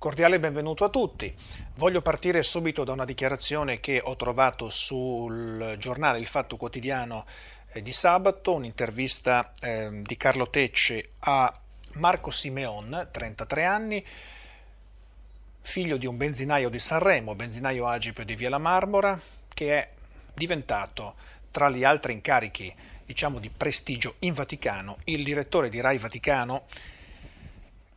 Cordiale benvenuto a tutti. Voglio partire subito da una dichiarazione che ho trovato sul giornale Il Fatto Quotidiano eh, di sabato, un'intervista ehm, di Carlo Tecce a Marco Simeon, 33 anni, figlio di un benzinaio di Sanremo, benzinaio Agip di Via la Marmora, che è diventato, tra gli altri incarichi diciamo, di prestigio in Vaticano, il direttore di Rai Vaticano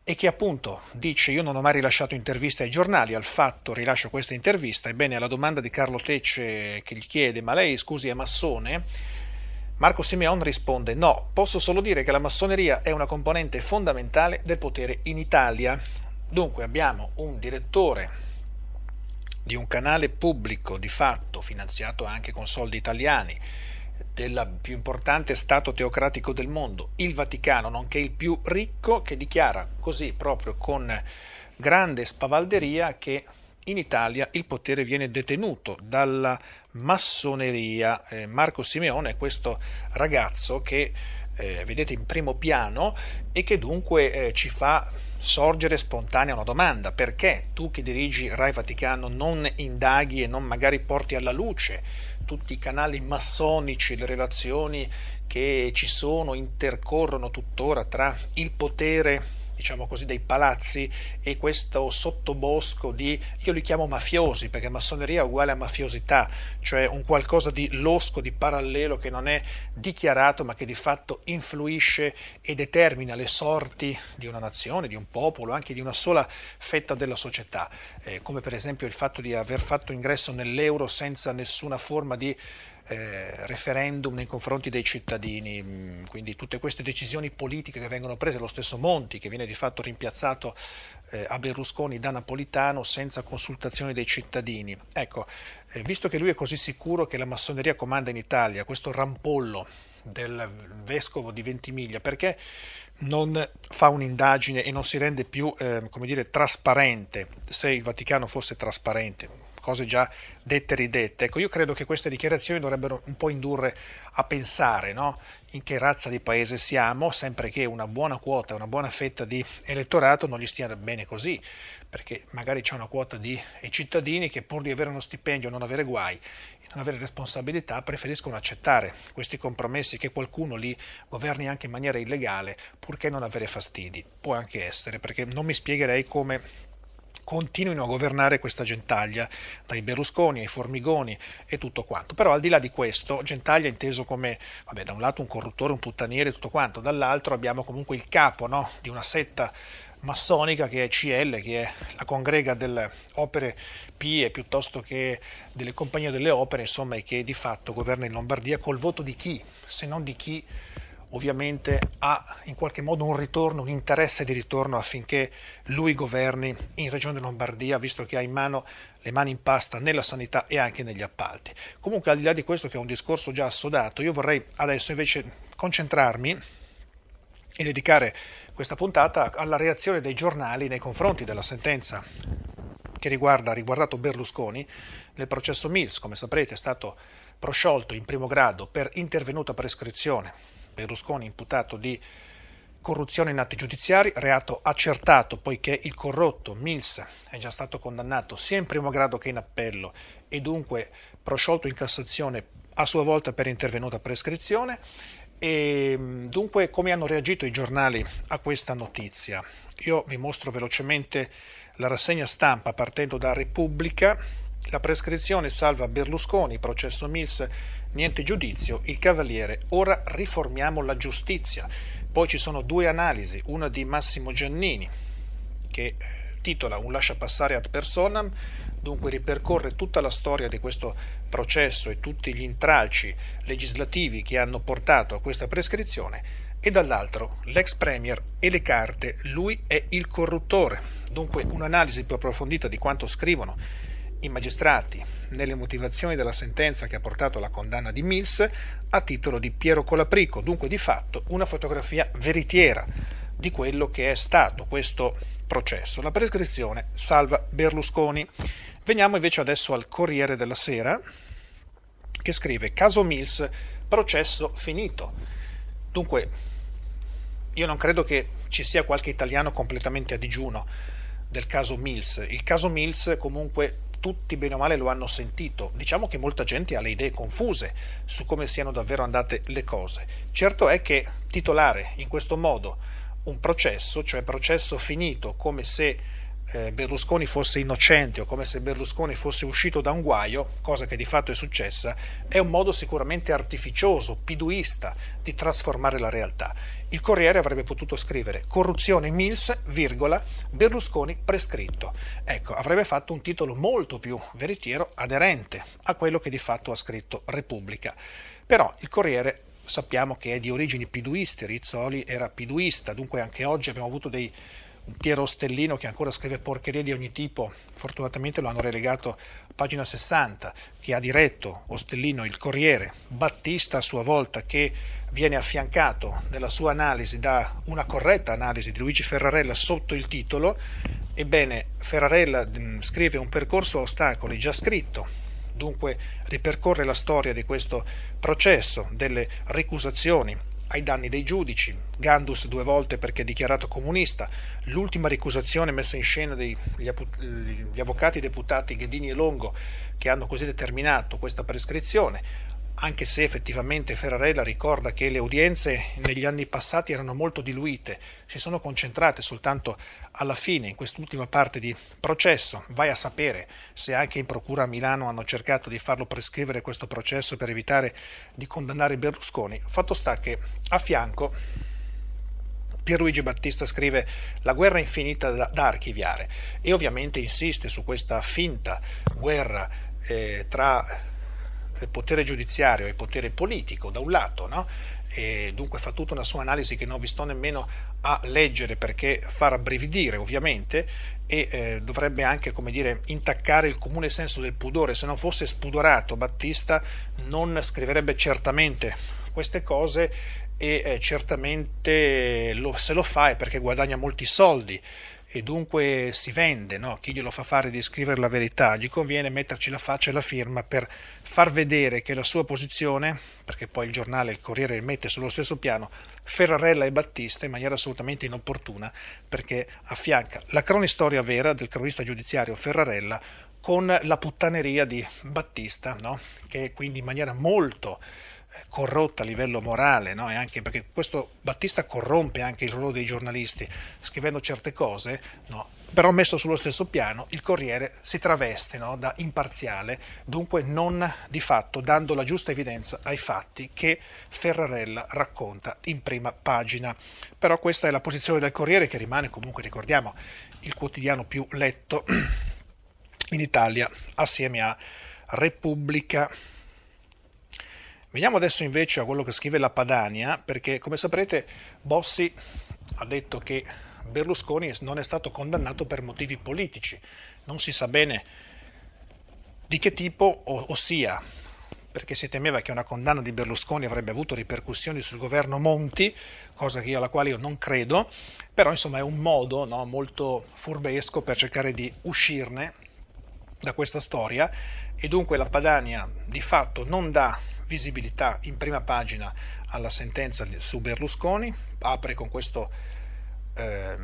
e che appunto dice io non ho mai rilasciato interviste ai giornali, al fatto rilascio questa intervista, ebbene alla domanda di Carlo Tecce che gli chiede ma lei scusi è massone? Marco Simeon risponde no, posso solo dire che la massoneria è una componente fondamentale del potere in Italia. Dunque abbiamo un direttore di un canale pubblico di fatto finanziato anche con soldi italiani, del più importante Stato teocratico del mondo, il Vaticano, nonché il più ricco, che dichiara così proprio con grande spavalderia che in Italia il potere viene detenuto dalla massoneria. Eh, Marco Simeone è questo ragazzo che eh, vedete in primo piano e che dunque eh, ci fa sorgere spontanea una domanda, perché tu che dirigi Rai Vaticano non indaghi e non magari porti alla luce tutti i canali massonici, le relazioni che ci sono, intercorrono tuttora tra il potere diciamo così, dei palazzi e questo sottobosco di, io li chiamo mafiosi, perché massoneria è uguale a mafiosità, cioè un qualcosa di losco, di parallelo che non è dichiarato ma che di fatto influisce e determina le sorti di una nazione, di un popolo, anche di una sola fetta della società, eh, come per esempio il fatto di aver fatto ingresso nell'euro senza nessuna forma di eh, referendum nei confronti dei cittadini, mm, quindi tutte queste decisioni politiche che vengono prese, lo stesso Monti che viene di fatto rimpiazzato eh, a Berlusconi da Napolitano senza consultazione dei cittadini. Ecco, eh, visto che lui è così sicuro che la massoneria comanda in Italia, questo rampollo del vescovo di Ventimiglia, perché non fa un'indagine e non si rende più, eh, come dire, trasparente, se il Vaticano fosse trasparente, cose già dette e ridette. Ecco, io credo che queste dichiarazioni dovrebbero un po' indurre a pensare no? in che razza di paese siamo, sempre che una buona quota, una buona fetta di elettorato non gli stia bene così, perché magari c'è una quota di cittadini che pur di avere uno stipendio e non avere guai e non avere responsabilità preferiscono accettare questi compromessi che qualcuno li governi anche in maniera illegale purché non avere fastidi. Può anche essere, perché non mi spiegherei come continuino a governare questa gentaglia, dai Berlusconi ai Formigoni e tutto quanto. Però al di là di questo, gentaglia inteso come, vabbè, da un lato un corruttore, un puttaniere e tutto quanto, dall'altro abbiamo comunque il capo no, di una setta massonica che è CL, che è la congrega delle opere pie piuttosto che delle compagnie delle opere, insomma, e che di fatto governa in Lombardia col voto di chi, se non di chi ovviamente ha in qualche modo un ritorno, un interesse di ritorno affinché lui governi in Regione Lombardia, visto che ha in mano le mani in pasta nella sanità e anche negli appalti. Comunque, al di là di questo, che è un discorso già assodato, io vorrei adesso invece concentrarmi e dedicare questa puntata alla reazione dei giornali nei confronti della sentenza che riguarda, riguardato Berlusconi nel processo Mills, come saprete è stato prosciolto in primo grado per intervenuta prescrizione Berlusconi imputato di corruzione in atti giudiziari, reato accertato poiché il corrotto Mills è già stato condannato sia in primo grado che in appello e dunque prosciolto in Cassazione a sua volta per intervenuta prescrizione. E ehm, dunque come hanno reagito i giornali a questa notizia? Io vi mostro velocemente la rassegna stampa partendo da Repubblica. La prescrizione salva Berlusconi, processo Mills Niente giudizio, il Cavaliere, ora riformiamo la giustizia. Poi ci sono due analisi, una di Massimo Giannini, che eh, titola Un lascia passare ad personam, dunque ripercorre tutta la storia di questo processo e tutti gli intralci legislativi che hanno portato a questa prescrizione, e dall'altro l'ex premier e le carte, lui è il corruttore. Dunque un'analisi più approfondita di quanto scrivono i magistrati, nelle motivazioni della sentenza che ha portato alla condanna di Mills, a titolo di Piero Colaprico, dunque di fatto una fotografia veritiera di quello che è stato questo processo. La prescrizione salva Berlusconi. Veniamo invece adesso al Corriere della Sera, che scrive Caso Mills, processo finito. Dunque, io non credo che ci sia qualche italiano completamente a digiuno del caso Mills. Il caso Mills comunque tutti bene o male lo hanno sentito. Diciamo che molta gente ha le idee confuse su come siano davvero andate le cose. Certo è che titolare in questo modo un processo, cioè processo finito come se eh, Berlusconi fosse innocente o come se Berlusconi fosse uscito da un guaio, cosa che di fatto è successa, è un modo sicuramente artificioso, piduista di trasformare la realtà il Corriere avrebbe potuto scrivere Corruzione Mills, virgola, Berlusconi prescritto. Ecco, avrebbe fatto un titolo molto più veritiero, aderente a quello che di fatto ha scritto Repubblica. Però il Corriere sappiamo che è di origini piduiste, Rizzoli era piduista, dunque anche oggi abbiamo avuto dei un Piero Ostellino che ancora scrive porcherie di ogni tipo, fortunatamente lo hanno relegato a pagina 60, che ha diretto Ostellino il Corriere, Battista a sua volta che viene affiancato nella sua analisi da una corretta analisi di Luigi Ferrarella sotto il titolo, ebbene Ferrarella mm, scrive un percorso a ostacoli già scritto, dunque ripercorre la storia di questo processo, delle ricusazioni ai danni dei giudici, Gandus due volte perché dichiarato comunista, l'ultima ricusazione messa in scena degli avvocati deputati Ghedini e Longo che hanno così determinato questa prescrizione, anche se effettivamente Ferrarella ricorda che le udienze negli anni passati erano molto diluite, si sono concentrate soltanto alla fine, in quest'ultima parte di processo. Vai a sapere se anche in Procura a Milano hanno cercato di farlo prescrivere questo processo per evitare di condannare Berlusconi. Fatto sta che a fianco Pierluigi Battista scrive La guerra infinita da, da archiviare e ovviamente insiste su questa finta guerra eh, tra potere giudiziario e potere politico da un lato, no? e dunque fa tutta una sua analisi che non vi sto nemmeno a leggere perché fa rabbrividire ovviamente e eh, dovrebbe anche come dire, intaccare il comune senso del pudore, se non fosse spudorato Battista non scriverebbe certamente queste cose e eh, certamente lo, se lo fa è perché guadagna molti soldi e dunque si vende, no? chi glielo fa fare di scrivere la verità, gli conviene metterci la faccia e la firma per far vedere che la sua posizione, perché poi il giornale, il Corriere mette sullo stesso piano, Ferrarella e Battista in maniera assolutamente inopportuna, perché affianca la cronistoria vera del cronista giudiziario Ferrarella con la puttaneria di Battista, no? che quindi in maniera molto corrotta a livello morale, no? anche perché questo Battista corrompe anche il ruolo dei giornalisti, scrivendo certe cose, no? però messo sullo stesso piano il Corriere si traveste no? da imparziale, dunque non di fatto dando la giusta evidenza ai fatti che Ferrarella racconta in prima pagina. Però questa è la posizione del Corriere che rimane comunque, ricordiamo, il quotidiano più letto in Italia assieme a Repubblica, Veniamo adesso invece a quello che scrive la Padania, perché come saprete Bossi ha detto che Berlusconi non è stato condannato per motivi politici, non si sa bene di che tipo, ossia perché si temeva che una condanna di Berlusconi avrebbe avuto ripercussioni sul governo Monti, cosa io, alla quale io non credo, però insomma è un modo no, molto furbesco per cercare di uscirne da questa storia e dunque la Padania di fatto non dà visibilità in prima pagina alla sentenza su Berlusconi, apre con questo eh,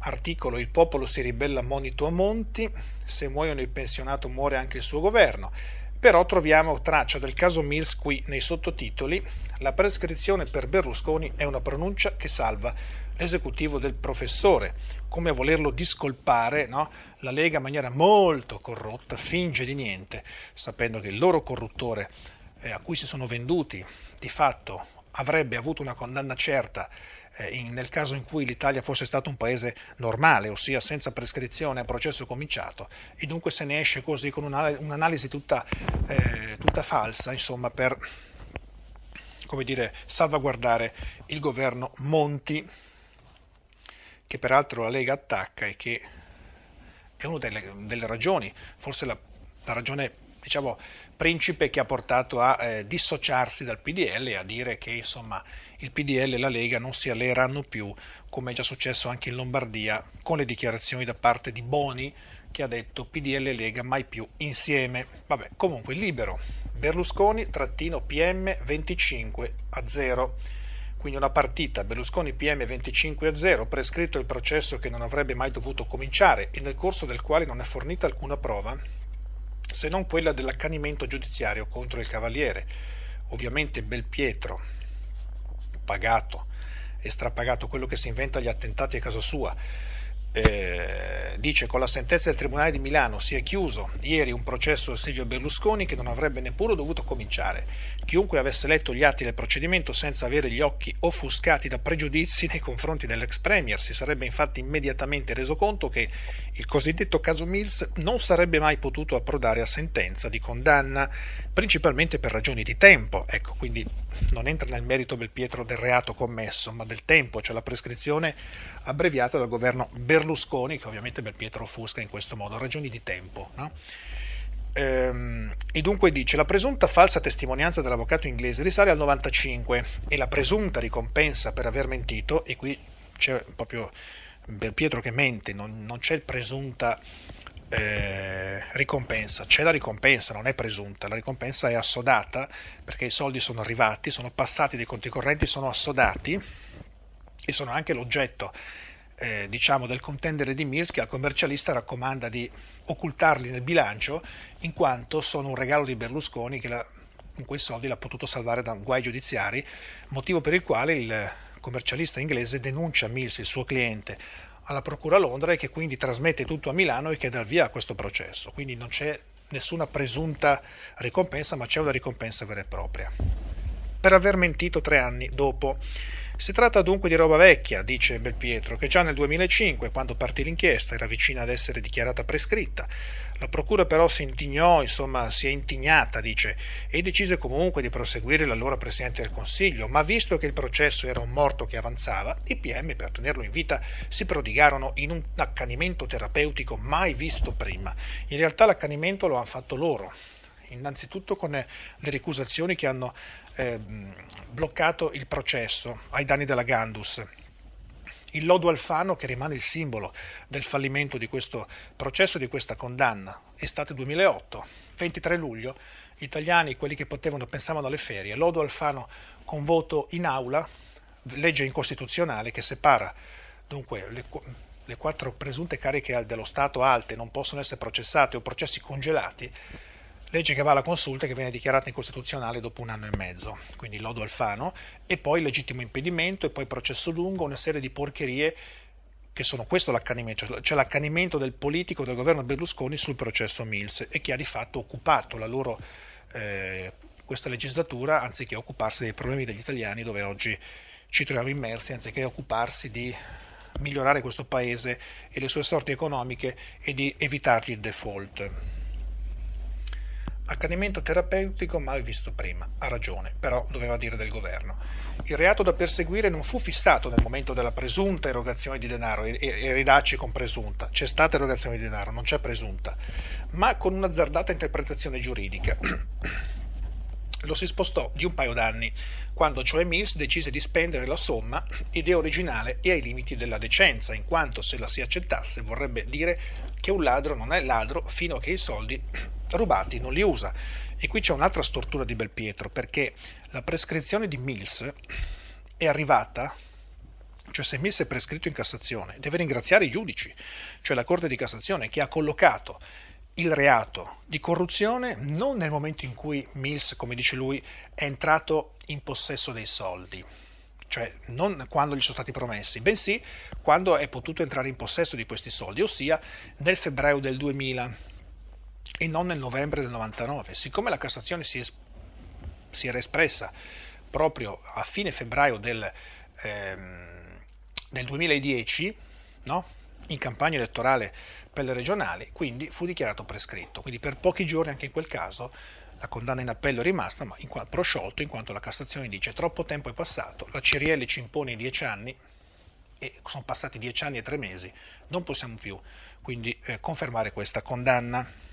articolo Il popolo si ribella monito a Monti, se muoiono il pensionato muore anche il suo governo. Però troviamo traccia del caso Mills qui nei sottotitoli La prescrizione per Berlusconi è una pronuncia che salva l'esecutivo del professore, come a volerlo discolpare, no? la Lega in maniera molto corrotta finge di niente, sapendo che il loro corruttore è eh, a cui si sono venduti di fatto avrebbe avuto una condanna certa eh, in, nel caso in cui l'Italia fosse stato un paese normale, ossia senza prescrizione a processo cominciato, e dunque se ne esce così con una, un'analisi tutta, eh, tutta falsa, insomma, per come dire, salvaguardare il governo Monti, che peraltro la Lega attacca e che è una delle, delle ragioni, forse la, la ragione diciamo, principe che ha portato a eh, dissociarsi dal PDL e a dire che insomma, il PDL e la Lega non si alleeranno più, come è già successo anche in Lombardia con le dichiarazioni da parte di Boni che ha detto PDL e Lega mai più insieme. Vabbè, comunque libero. Berlusconi trattino PM 25 a 0. Quindi una partita Berlusconi PM 25 a 0, prescritto il processo che non avrebbe mai dovuto cominciare e nel corso del quale non è fornita alcuna prova, se non quella dell'accanimento giudiziario contro il cavaliere. Ovviamente Belpietro, pagato e strapagato quello che si inventa gli attentati a casa sua, eh, dice con la sentenza del Tribunale di Milano si è chiuso ieri un processo a Silvio Berlusconi che non avrebbe neppure dovuto cominciare. Chiunque avesse letto gli atti del procedimento senza avere gli occhi offuscati da pregiudizi nei confronti dell'ex Premier si sarebbe infatti immediatamente reso conto che il cosiddetto caso Mills non sarebbe mai potuto approdare a sentenza di condanna, principalmente per ragioni di tempo. Ecco, quindi non entra nel merito Belpietro del reato commesso, ma del tempo, cioè la prescrizione abbreviata dal governo Berlusconi Berlusconi, che ovviamente Belpietro offusca in questo modo, ragioni di tempo. No? Ehm, e dunque dice la presunta falsa testimonianza dell'avvocato inglese risale al 95 e la presunta ricompensa per aver mentito e qui c'è proprio Belpietro che mente non, non c'è il presunta eh, ricompensa c'è la ricompensa non è presunta la ricompensa è assodata perché i soldi sono arrivati sono passati dai conti correnti sono assodati e sono anche l'oggetto eh, diciamo, del contendere di Mills che al commercialista raccomanda di occultarli nel bilancio in quanto sono un regalo di Berlusconi che la, con quei soldi l'ha potuto salvare da guai giudiziari, motivo per il quale il commercialista inglese denuncia Mills, il suo cliente, alla Procura Londra e che quindi trasmette tutto a Milano e che dà via a questo processo. Quindi non c'è nessuna presunta ricompensa, ma c'è una ricompensa vera e propria. Per aver mentito tre anni dopo si tratta dunque di roba vecchia, dice Belpietro, che già nel 2005, quando partì l'inchiesta, era vicina ad essere dichiarata prescritta. La procura però si indignò, insomma, si è indignata, dice, e decise comunque di proseguire l'allora Presidente del Consiglio, ma visto che il processo era un morto che avanzava, i PM, per tenerlo in vita, si prodigarono in un accanimento terapeutico mai visto prima. In realtà l'accanimento lo hanno fatto loro, innanzitutto con eh, le ricusazioni che hanno eh, bloccato il processo ai danni della Gandus. Il lodo Alfano, che rimane il simbolo del fallimento di questo processo e di questa condanna, estate 2008, 23 luglio, gli italiani, quelli che potevano, pensavano alle ferie. Lodo Alfano con voto in aula, legge incostituzionale che separa dunque le, le quattro presunte cariche dello Stato alte non possono essere processate o processi congelati legge che va alla consulta e che viene dichiarata incostituzionale dopo un anno e mezzo, quindi lodo Alfano, e poi legittimo impedimento, e poi processo lungo, una serie di porcherie che sono questo l'accanimento, cioè, cioè l'accanimento del politico del governo Berlusconi sul processo Mills e che ha di fatto occupato la loro, eh, questa legislatura anziché occuparsi dei problemi degli italiani dove oggi ci troviamo immersi, anziché occuparsi di migliorare questo paese e le sue sorti economiche e di evitargli il default. Accanimento terapeutico mai visto prima, ha ragione, però doveva dire del governo. Il reato da perseguire non fu fissato nel momento della presunta erogazione di denaro, e, e ridacci con presunta, c'è stata erogazione di denaro, non c'è presunta, ma con un'azzardata interpretazione giuridica. lo si spostò di un paio d'anni, quando cioè Mills decise di spendere la somma, idea originale e ai limiti della decenza, in quanto se la si accettasse vorrebbe dire che un ladro non è ladro fino a che i soldi rubati non li usa. E qui c'è un'altra stortura di Belpietro, perché la prescrizione di Mills è arrivata cioè se Mills è prescritto in Cassazione, deve ringraziare i giudici, cioè la Corte di Cassazione, che ha collocato il reato di corruzione non nel momento in cui Mills, come dice lui, è entrato in possesso dei soldi, cioè non quando gli sono stati promessi, bensì quando è potuto entrare in possesso di questi soldi, ossia nel febbraio del 2000 e non nel novembre del 99. Siccome la Cassazione si, es- si era espressa proprio a fine febbraio del, ehm, del 2010, no? in campagna elettorale per le regionali, quindi fu dichiarato prescritto. Quindi per pochi giorni anche in quel caso la condanna in appello è rimasta, ma in, prosciolto in quanto la Cassazione dice troppo tempo è passato, la Cirielli ci impone dieci anni e sono passati dieci anni e tre mesi, non possiamo più quindi eh, confermare questa condanna.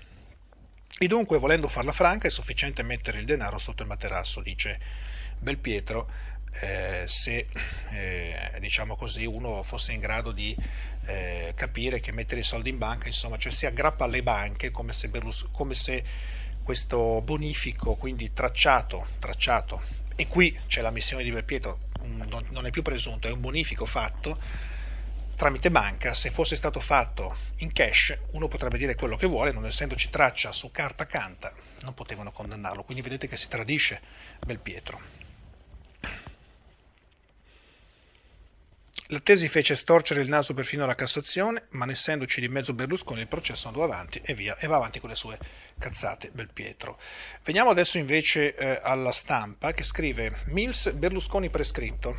E dunque, volendo farla franca, è sufficiente mettere il denaro sotto il materasso, dice Belpietro eh, se eh, diciamo così, uno fosse in grado di eh, capire che mettere i soldi in banca, insomma, cioè si aggrappa alle banche come se, Berlus- come se questo bonifico, quindi tracciato, tracciato, e qui c'è la missione di Belpietro, un, non è più presunto, è un bonifico fatto tramite banca, se fosse stato fatto in cash, uno potrebbe dire quello che vuole, non essendoci traccia su carta canta, non potevano condannarlo. Quindi vedete che si tradisce Belpietro. La tesi fece storcere il naso perfino alla Cassazione, ma essendoci di mezzo Berlusconi il processo andò avanti e via, e va avanti con le sue cazzate, bel Pietro. Veniamo adesso invece eh, alla stampa che scrive Mills Berlusconi prescritto,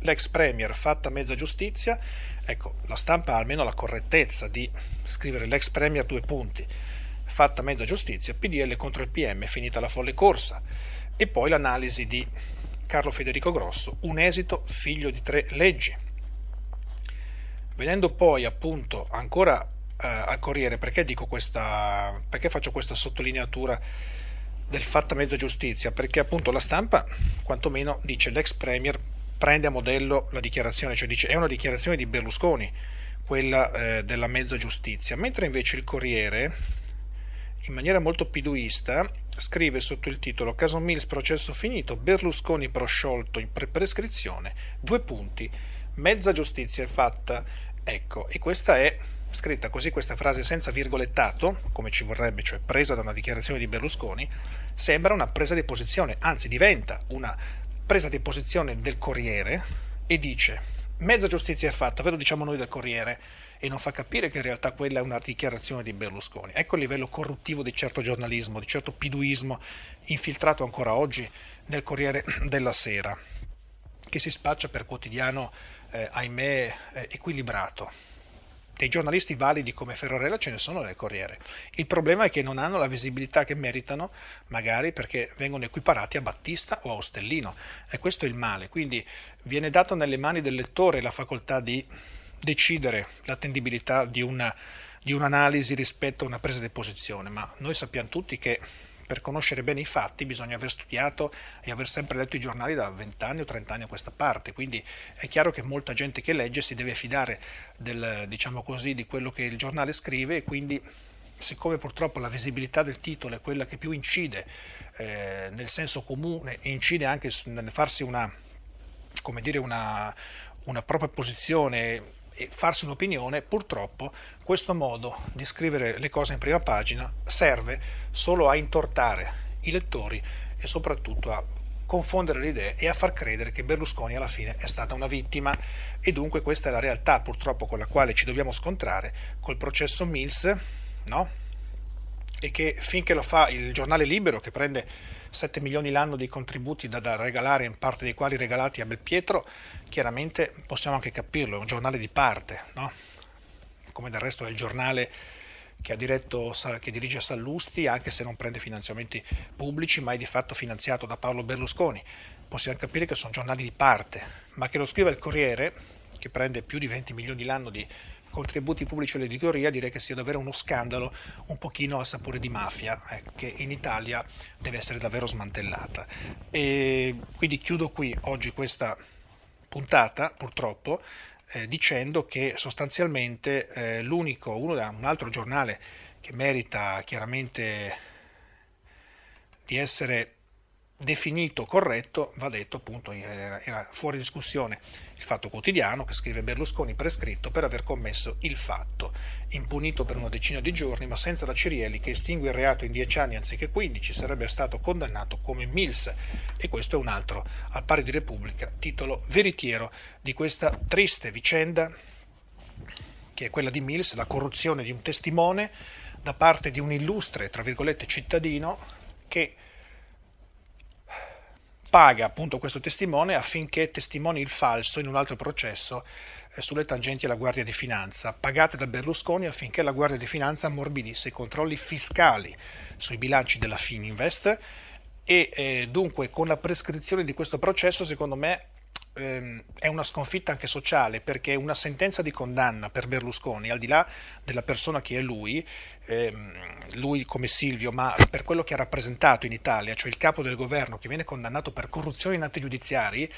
l'ex premier fatta mezza giustizia, ecco, la stampa ha almeno la correttezza di scrivere l'ex premier due punti, fatta mezza giustizia, PDL contro il PM, finita la folle corsa, e poi l'analisi di Carlo Federico Grosso, un esito figlio di tre leggi. Venendo poi appunto ancora eh, al Corriere, perché, questa, perché faccio questa sottolineatura del fatta mezza giustizia? Perché appunto la stampa quantomeno dice l'ex premier prende a modello la dichiarazione, cioè dice è una dichiarazione di Berlusconi, quella eh, della mezza giustizia, mentre invece il Corriere in maniera molto piduista scrive sotto il titolo Caso Mills processo finito, Berlusconi prosciolto in pre- prescrizione, due punti, mezza giustizia è fatta. Ecco, e questa è scritta così questa frase senza virgolettato, come ci vorrebbe, cioè presa da una dichiarazione di Berlusconi, sembra una presa di posizione, anzi diventa una presa di posizione del Corriere e dice mezza giustizia è fatta, ve lo diciamo noi del Corriere e non fa capire che in realtà quella è una dichiarazione di Berlusconi. Ecco il livello corruttivo di certo giornalismo, di certo piduismo infiltrato ancora oggi nel Corriere della Sera, che si spaccia per quotidiano, eh, ahimè, eh, equilibrato dei giornalisti validi come Ferrarella ce ne sono nel Corriere. Il problema è che non hanno la visibilità che meritano, magari perché vengono equiparati a Battista o a Ostellino. E questo è il male. Quindi viene dato nelle mani del lettore la facoltà di decidere l'attendibilità di, una, di un'analisi rispetto a una presa di posizione, ma noi sappiamo tutti che per conoscere bene i fatti bisogna aver studiato e aver sempre letto i giornali da 20 anni o 30 anni a questa parte, quindi è chiaro che molta gente che legge si deve fidare del, diciamo così, di quello che il giornale scrive e quindi siccome purtroppo la visibilità del titolo è quella che più incide eh, nel senso comune e incide anche nel farsi una, come dire, una, una propria posizione e farsi un'opinione, purtroppo questo modo di scrivere le cose in prima pagina serve solo a intortare i lettori e soprattutto a confondere le idee e a far credere che Berlusconi alla fine è stata una vittima e dunque questa è la realtà purtroppo con la quale ci dobbiamo scontrare col processo Mills, no? E che finché lo fa il giornale libero che prende 7 milioni l'anno di contributi da, da regalare, in parte dei quali regalati a Belpietro, chiaramente possiamo anche capirlo, è un giornale di parte, no? come del resto è il giornale che, ha diretto, che dirige Sallusti, anche se non prende finanziamenti pubblici, ma è di fatto finanziato da Paolo Berlusconi. Possiamo capire che sono giornali di parte, ma che lo scriva il Corriere, che prende più di 20 milioni l'anno di contributi, contributi pubblici all'editoria direi che sia davvero uno scandalo un pochino a sapore di mafia eh, che in Italia deve essere davvero smantellata. E quindi chiudo qui oggi questa puntata purtroppo eh, dicendo che sostanzialmente eh, l'unico, uno, un altro giornale che merita chiaramente di essere definito corretto, va detto appunto, era fuori discussione il fatto quotidiano che scrive Berlusconi prescritto per aver commesso il fatto, impunito per una decina di giorni ma senza la Cirielli che estingue il reato in dieci anni anziché quindici, sarebbe stato condannato come Mills e questo è un altro, al pari di Repubblica, titolo veritiero di questa triste vicenda che è quella di Mills, la corruzione di un testimone da parte di un illustre, tra virgolette, cittadino che paga appunto questo testimone affinché testimoni il falso in un altro processo eh, sulle tangenti alla Guardia di Finanza, pagate da Berlusconi affinché la Guardia di Finanza ammorbidisse i controlli fiscali sui bilanci della Fininvest e eh, dunque con la prescrizione di questo processo secondo me ehm, è una sconfitta anche sociale perché una sentenza di condanna per Berlusconi, al di là della persona che è lui, ehm, lui come Silvio, ma per quello che ha rappresentato in Italia, cioè il capo del governo che viene condannato per corruzione in atti giudiziari,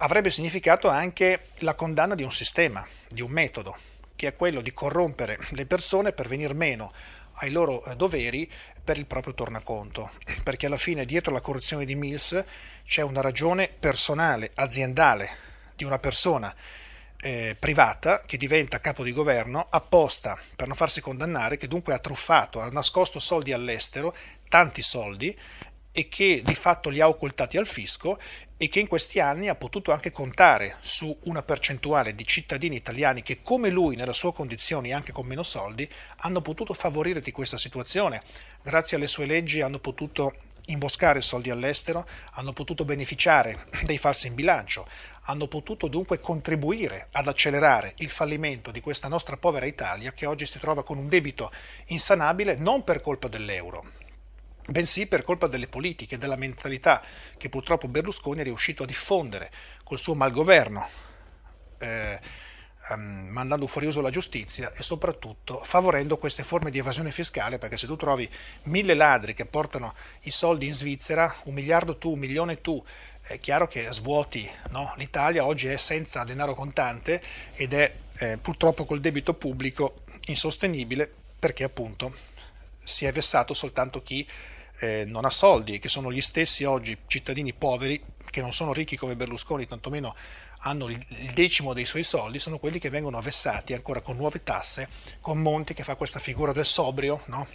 avrebbe significato anche la condanna di un sistema, di un metodo, che è quello di corrompere le persone per venir meno ai loro eh, doveri per il proprio tornaconto, perché alla fine dietro la corruzione di Mills c'è una ragione personale, aziendale, di una persona eh, privata che diventa capo di governo apposta per non farsi condannare, che dunque ha truffato, ha nascosto soldi all'estero, tanti soldi, e che di fatto li ha occultati al fisco e che in questi anni ha potuto anche contare su una percentuale di cittadini italiani che come lui nella sua condizione anche con meno soldi hanno potuto favorire di questa situazione. Grazie alle sue leggi hanno potuto imboscare soldi all'estero, hanno potuto beneficiare dei falsi in bilancio, hanno potuto dunque contribuire ad accelerare il fallimento di questa nostra povera Italia che oggi si trova con un debito insanabile non per colpa dell'euro, bensì per colpa delle politiche, e della mentalità che purtroppo Berlusconi è riuscito a diffondere col suo malgoverno, eh, um, mandando fuori uso la giustizia e soprattutto favorendo queste forme di evasione fiscale, perché se tu trovi mille ladri che portano i soldi in Svizzera, un miliardo tu, un milione tu, è chiaro che svuoti no? l'Italia oggi è senza denaro contante ed è eh, purtroppo col debito pubblico insostenibile perché appunto si è vessato soltanto chi eh, non ha soldi, e che sono gli stessi oggi cittadini poveri, che non sono ricchi come Berlusconi, tantomeno hanno il decimo dei suoi soldi, sono quelli che vengono vessati ancora con nuove tasse, con Monti che fa questa figura del sobrio, no?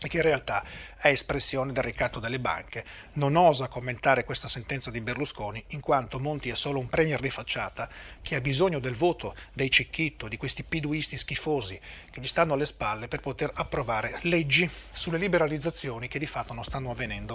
e che in realtà è espressione del ricatto delle banche. Non osa commentare questa sentenza di Berlusconi, in quanto Monti è solo un premier di facciata che ha bisogno del voto dei Cicchitto, di questi piduisti schifosi che gli stanno alle spalle per poter approvare leggi sulle liberalizzazioni che di fatto non stanno avvenendo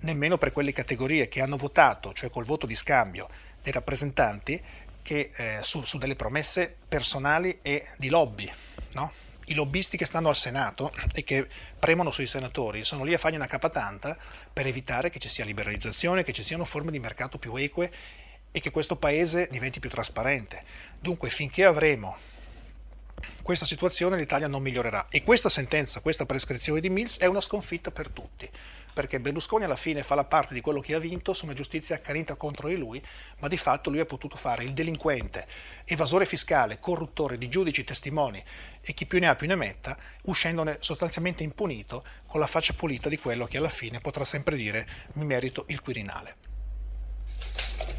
nemmeno per quelle categorie che hanno votato, cioè col voto di scambio dei rappresentanti, che, eh, su, su delle promesse personali e di lobby, no? i lobbisti che stanno al Senato e che premono sui senatori sono lì a fargli una capatanta per evitare che ci sia liberalizzazione, che ci siano forme di mercato più eque e che questo paese diventi più trasparente. Dunque, finché avremo questa situazione, l'Italia non migliorerà. E questa sentenza, questa prescrizione di Mills è una sconfitta per tutti perché Berlusconi alla fine fa la parte di quello che ha vinto, sono giustizia accanita contro di lui, ma di fatto lui ha potuto fare il delinquente, evasore fiscale, corruttore di giudici, testimoni e chi più ne ha più ne metta, uscendone sostanzialmente impunito con la faccia pulita di quello che alla fine potrà sempre dire mi merito il Quirinale.